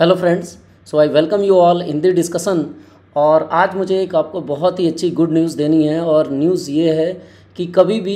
hello friends so I welcome you all in this discussion और आज मुझे एक आपको बहुत ही अच्छी गुड न्यूज़ देनी है और न्यूज़ ये है कि कभी भी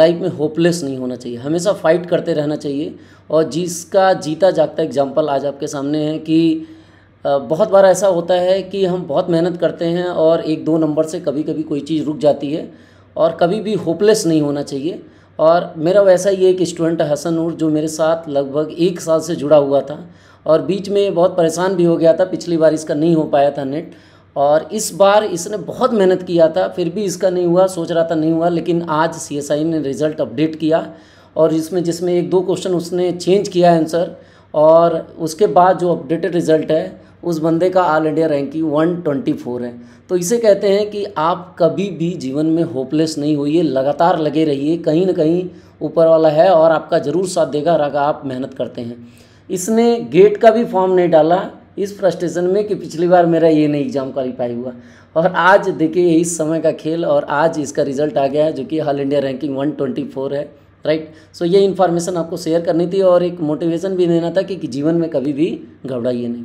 लाइफ में होपलेस नहीं होना चाहिए हमेशा फाइट करते रहना चाहिए और जिसका जीता जागता एग्जाम्पल आज आपके सामने है कि बहुत बार ऐसा होता है कि हम बहुत मेहनत करते हैं और एक दो नंबर से कभी कभी कोई चीज़ रुक जाती है और कभी भी होपलेस नहीं होना चाहिए और मेरा वैसा ही एक स्टूडेंट हसन नूर जो मेरे साथ लगभग एक साल से जुड़ा हुआ था और बीच में बहुत परेशान भी हो गया था पिछली बार इसका नहीं हो पाया था नेट और इस बार इसने बहुत मेहनत किया था फिर भी इसका नहीं हुआ सोच रहा था नहीं हुआ लेकिन आज सी ने रिज़ल्ट अपडेट किया और इसमें जिसमें एक दो क्वेश्चन उसने चेंज किया आंसर और उसके बाद जो अपडेटेड रिज़ल्ट है उस बंदे का ऑल इंडिया रैंकिंग 124 है तो इसे कहते हैं कि आप कभी भी जीवन में होपलेस नहीं होइए लगातार लगे रहिए कहीं ना कहीं ऊपर वाला है और आपका ज़रूर साथ देगा अगर आप मेहनत करते हैं इसने गेट का भी फॉर्म नहीं डाला इस फ्रस्ट्रेशन में कि पिछली बार मेरा ये नहीं एग्ज़ाम क्वालिफाई हुआ और आज देखिए इस समय का खेल और आज इसका रिजल्ट आ गया है जो कि ऑल इंडिया रैंकिंग 124 है राइट सो so, ये इन्फॉर्मेशन आपको शेयर करनी थी और एक मोटिवेशन भी देना था कि, कि जीवन में कभी भी घबराइए नहीं